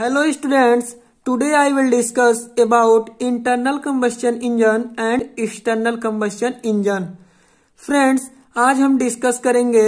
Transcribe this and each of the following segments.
Hello students today I will discuss about internal combustion engine and external combustion engine friends आज हम discuss करेंगे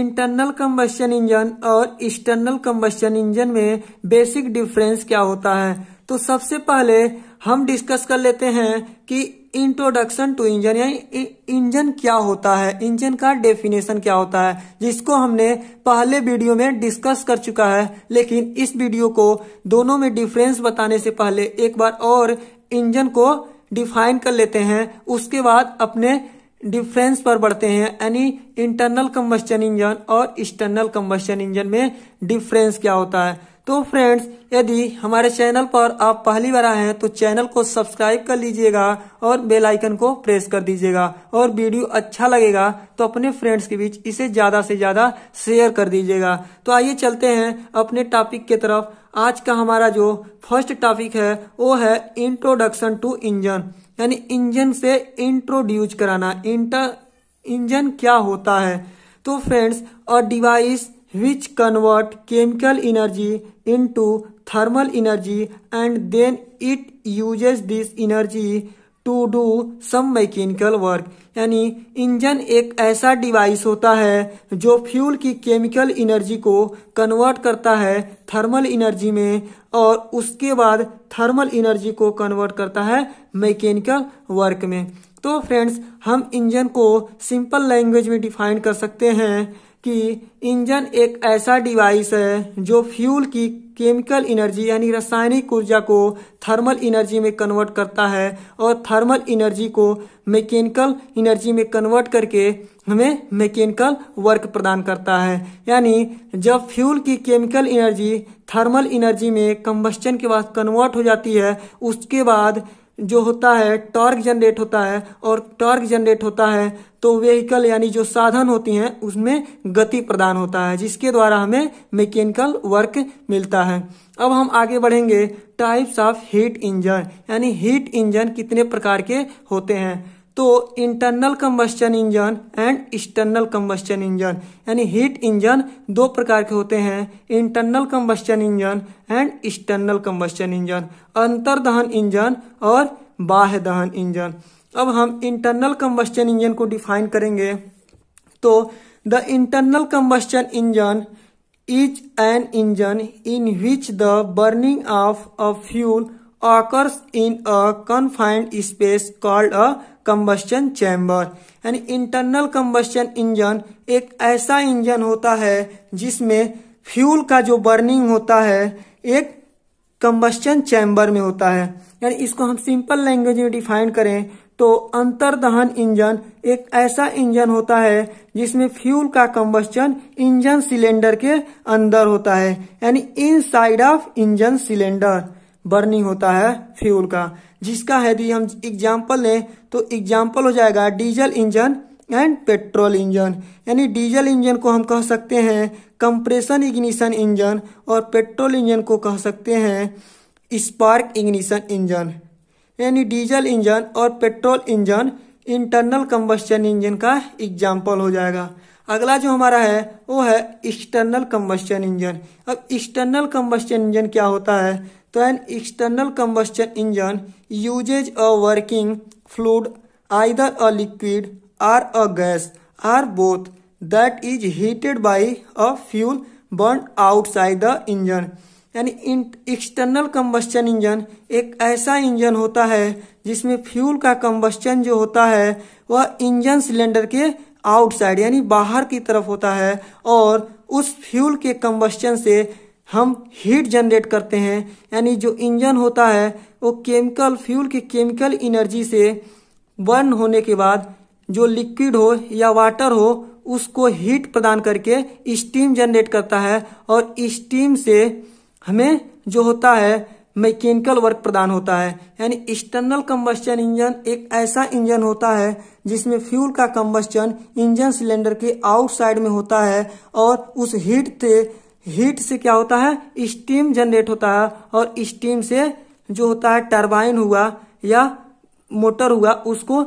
internal combustion engine और external combustion engine में basic difference क्या होता है तो सबसे पहले हम डिस्कस कर लेते हैं कि इंट्रोडक्शन टू इंजन यानी इंजन क्या होता है इंजन का डेफिनेशन क्या होता है जिसको हमने पहले वीडियो में डिस्कस कर चुका है लेकिन इस वीडियो को दोनों में डिफरेंस बताने से पहले एक बार और इंजन को डिफाइन कर लेते हैं उसके बाद अपने डिफरेंस पर बढ़ते हैं यानी इंटरनल कम्बस्टन इंजन और एक्सटर्नल कम्बस्टन इंजन में डिफरेंस क्या होता है तो फ्रेंड्स यदि हमारे चैनल पर आप पहली बार आए हैं तो चैनल को सब्सक्राइब कर लीजिएगा और बेल आइकन को प्रेस कर दीजिएगा और वीडियो अच्छा लगेगा तो अपने फ्रेंड्स के बीच इसे ज़्यादा से ज़्यादा शेयर कर दीजिएगा तो आइए चलते हैं अपने टॉपिक के तरफ आज का हमारा जो फर्स्ट टॉपिक है वो है इंट्रोडक्शन टू इंजन यानी इंजन से इंट्रोड्यूज कराना इंटर इंजन क्या होता है तो friends a device which convert chemical energy into thermal energy and then it uses this energy to do some mechanical work यानी इंजन एक ऐसा डिवाइस होता है जो फ्यूल की केमिकल एनर्जी को कन्वर्ट करता है थर्मल एनर्जी में और उसके बाद थर्मल एनर्जी को कन्वर्ट करता है मैकेनिकल वर्क में तो फ्रेंड्स हम इंजन को सिंपल लैंग्वेज में डिफाइन कर सकते हैं कि इंजन एक ऐसा डिवाइस है जो फ्यूल की केमिकल एनर्जी यानी रासायनिक ऊर्जा को थर्मल एनर्जी में कन्वर्ट करता है और थर्मल एनर्जी को मैकेनिकल एनर्जी में कन्वर्ट करके हमें मैकेनिकल वर्क प्रदान करता है यानी जब फ्यूल की केमिकल एनर्जी थर्मल एनर्जी में कम्बस्टन के बाद कन्वर्ट हो जाती है उसके बाद जो होता है टॉर्क जनरेट होता है और टॉर्क जनरेट होता है तो व्हीकल यानी जो साधन होती हैं उसमें गति प्रदान होता है जिसके द्वारा हमें मैकेनिकल वर्क मिलता है अब हम आगे बढ़ेंगे टाइप्स ऑफ हीट इंजन यानी हीट इंजन कितने प्रकार के होते हैं तो internal combustion engine and external combustion engine यानी हीट इंजन दो प्रकार के होते हैं internal combustion engine and external combustion engine अंतर दहन इंजन और बाह्य दहन इंजन अब हम इंटरनल कम्बस्टन इंजन को डिफाइन करेंगे तो the internal combustion engine is an engine in which the burning of a fuel occurs in a confined space called a combustion chamber. यानी internal combustion engine एक ऐसा engine होता है जिसमें fuel का जो बर्निंग होता है एक कम्बस्टन चैम्बर में होता है यानी इसको हम सिंपल लैंग्वेज में डिफाइन करें तो दहन इंजन एक ऐसा इंजन होता है जिसमें फ्यूल का कम्बस्टन इंजन सिलेंडर के अंदर होता है यानी inside of engine cylinder burning होता है फ्यूल का जिसका यदि हम एग्जाम्पल लें तो एग्जाम्पल हो जाएगा diesel engine and petrol engine यानी डीजल इंजन को हम कह सकते हैं कंप्रेशन इग्निशन इंजन और पेट्रोल इंजन को कह सकते हैं स्पार्क इग्निशन इंजन यानी डीजल इंजन और petrol engine internal combustion engine का एग्जाम्पल हो जाएगा अगला जो हमारा है वो है एक्सटर्नल कम्बस्टन इंजन अब एक्सटर्नल कम्बस्टन इंजन क्या होता है तो an external combustion engine uses a working fluid either a liquid or a gas or both that is heated by a fuel burn outside the engine यानी external combustion engine एक ऐसा engine होता है जिसमें फ्यूल का combustion जो होता है वह इंजन सिलेंडर के आउटसाइड यानी बाहर की तरफ होता है और उस फ्यूल के कम्बस्टन से हम हीट जनरेट करते हैं यानी जो इंजन होता है वो केमिकल फ्यूल के केमिकल एनर्जी से बर्न होने के बाद जो लिक्विड हो या वाटर हो उसको हीट प्रदान करके स्टीम जनरेट करता है और स्टीम से हमें जो होता है मैकेनिकल वर्क प्रदान होता है यानी एक्सटर्नल कम्बस्टन इंजन एक ऐसा इंजन होता है जिसमें फ्यूल का कम्बस्टन इंजन सिलेंडर के आउटसाइड में होता है और उस हीट से हीट से क्या होता है स्टीम जनरेट होता है और स्टीम से जो होता है टरबाइन हुआ या मोटर हुआ उसको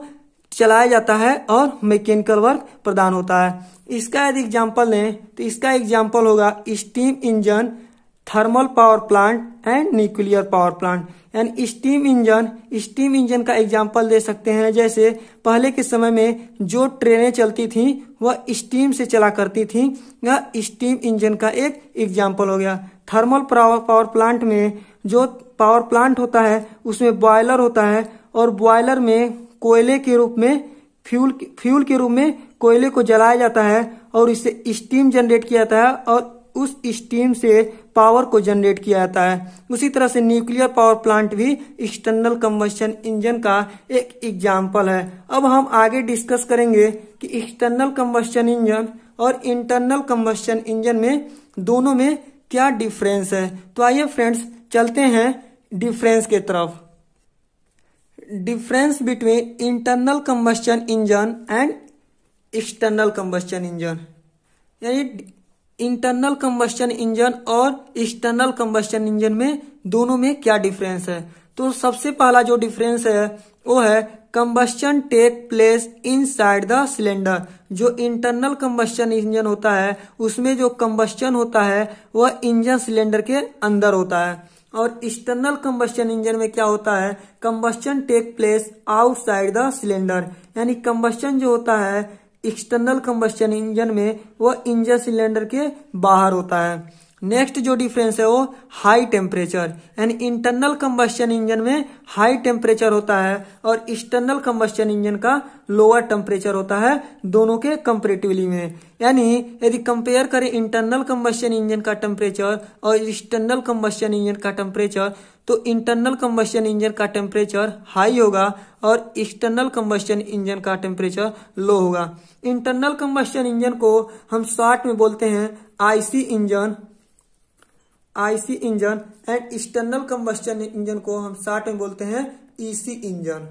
चलाया जाता है और मैकेनिकल वर्क प्रदान होता है इसका यदि एग्जाम्पल लें तो इसका एग्जाम्पल होगा steam engine thermal power plant and nuclear power plant and steam engine steam engine का एग्जाम्पल दे सकते हैं जैसे पहले के समय में जो ट्रेनें चलती थीं वह स्टीम से चला करती थीं यह स्टीम इंजन का एक एग्जाम्पल हो गया थर्मल पावर प्लांट में जो पावर प्लांट होता है उसमें बॉयलर होता है और बॉयलर में कोयले के रूप में फ्यूल फ्यूल के रूप में कोयले को जलाया जाता है और इससे स्टीम जनरेट किया जाता है और उस स्टीम से पावर को जनरेट किया जाता है उसी तरह से न्यूक्लियर पावर प्लांट भी एक्सटर्नल कम्बशन इंजन का एक एग्जाम्पल है अब हम आगे डिस्कस करेंगे कि एक्सटर्नल कम्बशन इंजन और इंटरनल कम्बशन इंजन में दोनों में क्या डिफरेंस है तो आइए फ्रेंड्स चलते हैं डिफरेंस के तरफ difference between internal combustion engine and external combustion engine यानी इंटरनल कम्बस्टन इंजन और एक्सटर्नल कम्बस्टन इंजन में दोनों में क्या डिफरेंस है तो सबसे पहला जो डिफरेंस है वो है combustion take place inside the cylinder जो इंटरनल कम्बस्टन इंजन होता है उसमें जो कम्बस्टन होता है वह इंजन सिलेंडर के अंदर होता है और एक्सटर्नल कम्बस्टन इंजन में क्या होता है combustion take place outside the cylinder यानी कम्बस्टन जो होता है एक्सटर्नल कम्बस्टन इंजन में वह इंजन सिलेंडर के बाहर होता है नेक्स्ट जो डिफरेंस है वो high temperature and internal combustion engine में हाई टेम्परेचर होता है और एक्सटर्नल कम्बस्टन इंजन का लोअर टेम्परेचर होता है दोनों के कंपेरेटिवली में यानी यदि कंपेयर करें इंटरनल कम्बस्टन इंजन का टेम्परेचर और एक्सटर्नल कम्बस्टन इंजन का टेम्परेचर तो इंटरनल कम्बस्टन इंजन का टेम्परेचर हाई होगा और एक्सटर्नल कम्बस्टन इंजन का टेम्परेचर लो होगा इंटरनल कम्बस्टन इंजन को हम शॉर्ट में बोलते हैं IC engine IC engine and external combustion engine को हम शॉर्ट में बोलते हैं ईसी इंजन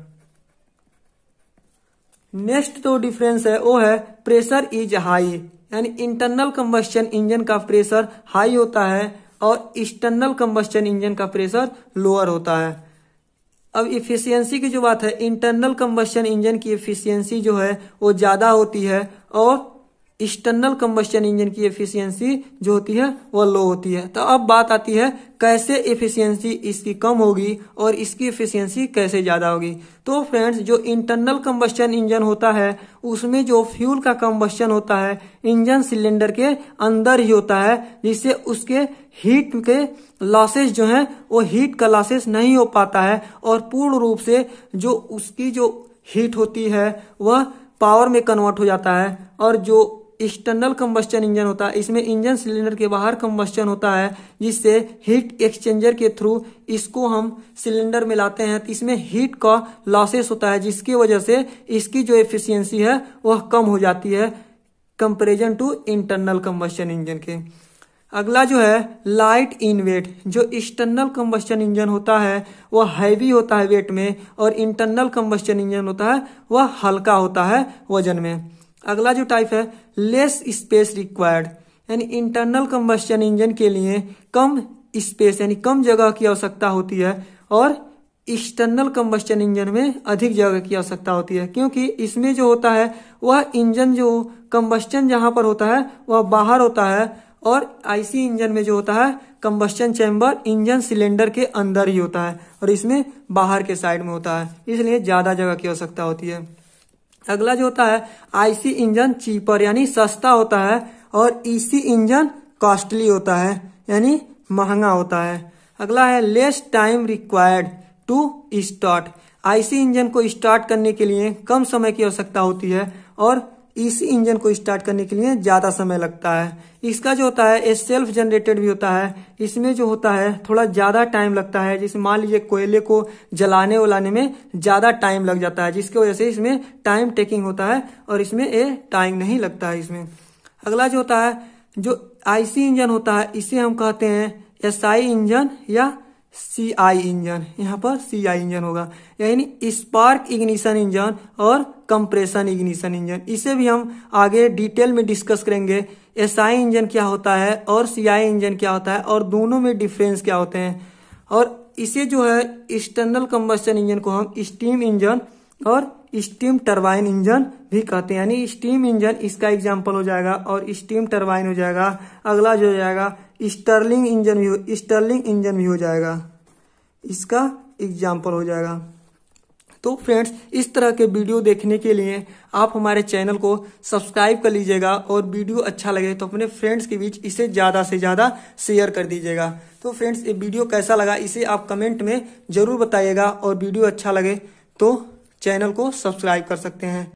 नेक्स्ट जो डिफरेंस है वो है प्रेशर इज हाई यानी इंटरनल कम्बस्टन इंजन का प्रेशर हाई होता है और एक्सटर्नल कम्बस्टन इंजन का प्रेशर लोअर होता है अब इफिशियंसी की जो बात है इंटरनल कम्बस्टन इंजन की इफिशियंसी जो है वो ज़्यादा होती है और एक्सटर्नल कम्बस्टन इंजन की एफिशिएंसी जो होती है वह लो होती है तो अब बात आती है कैसे एफिशिएंसी इसकी कम होगी और इसकी एफिशिएंसी कैसे ज़्यादा होगी तो फ्रेंड्स जो इंटरनल कम्बस्टन इंजन होता है उसमें जो फ्यूल का कम्बस्टन होता है इंजन सिलेंडर के अंदर ही होता है जिससे उसके हीट के लॉसेस जो है वो हीट का लॉसेस नहीं हो पाता है और पूर्ण रूप से जो उसकी जो हीट होती है वह पावर में कन्वर्ट हो जाता है और जो एक्सटर्नल कम्बस्टन इंजन होता है इसमें इंजन सिलेंडर के बाहर कम्बस्टन होता है जिससे हीट एक्सचेंजर के थ्रू इसको हम सिलेंडर में लाते हैं तो इसमें हीट का लॉसेस होता है जिसकी वजह से इसकी जो एफिशिएंसी है वह कम हो जाती है comparison to internal combustion engine के अगला जो है लाइट इन वेट जो एक्सटर्नल कम्बस्टन इंजन होता है वह हैवी होता है वेट में और इंटरनल कम्बस्टन इंजन होता है वह हल्का होता है वजन में अगला जो टाइप है लेस स्पेस रिक्वायर्ड यानी इंटरनल कम्बस्टन इंजन के लिए कम स्पेस यानी कम जगह की आवश्यकता होती है और एक्सटर्नल कम्बस्टन इंजन में अधिक जगह की आवश्यकता होती है क्योंकि इसमें जो होता है वह इंजन जो कम्बस्टन जहां पर होता है वह बाहर होता है और आईसी इंजन में जो होता है कम्बस्टन चैम्बर इंजन सिलेंडर के अंदर ही होता है और इसमें बाहर के साइड में होता है इसलिए ज्यादा जगह की आवश्यकता होती है अगला जो होता है आईसी इंजन चीपर यानी सस्ता होता है और ईसी e इंजन कॉस्टली होता है यानी महंगा होता है अगला है less time required to start IC engine को स्टार्ट करने के लिए कम समय की आवश्यकता होती है और इस इंजन को स्टार्ट करने के लिए ज़्यादा समय लगता है इसका जो होता है ये सेल्फ जनरेटेड भी होता है इसमें जो होता है थोड़ा ज़्यादा टाइम लगता है जिसमें मान लीजिए कोयले को जलाने उलाने में ज़्यादा टाइम लग जाता है जिसकी वजह से इसमें टाइम टेकिंग होता है और इसमें ये टाइम नहीं लगता है इसमें अगला जो होता है जो आईसी इंजन होता है इसे हम कहते हैं एसआई इंजन या सी आई इंजन यहाँ पर सी आई इंजन होगा यानी स्पार्क इग्निशन इंजन और कंप्रेशन इग्निशन इंजन इसे भी हम आगे डिटेल में डिस्कस करेंगे एस आई इंजन क्या होता है और सी आई इंजन क्या होता है और दोनों में डिफरेंस क्या होते हैं और इसे जो है एक्सटर्नल कंबस्टन इंजन को हम स्टीम इंजन और स्टीम टर्बाइन इंजन भी कहते हैं यानी स्टीम इंजन इसका एग्जाम्पल हो जाएगा और स्टीम टर्बाइन हो जाएगा अगला जो हो जाएगा स्टर्लिंग इंजन भी स्टर्लिंग इंजन भी हो जाएगा इसका एग्जाम्पल हो जाएगा तो फ्रेंड्स इस तरह के वीडियो देखने के लिए आप हमारे चैनल को सब्सक्राइब कर लीजिएगा और वीडियो अच्छा लगे तो अपने फ्रेंड्स के बीच इसे ज़्यादा से ज़्यादा शेयर कर दीजिएगा तो फ्रेंड्स ये वीडियो कैसा लगा इसे आप कमेंट में ज़रूर बताइएगा और वीडियो अच्छा लगे तो चैनल को सब्सक्राइब कर सकते हैं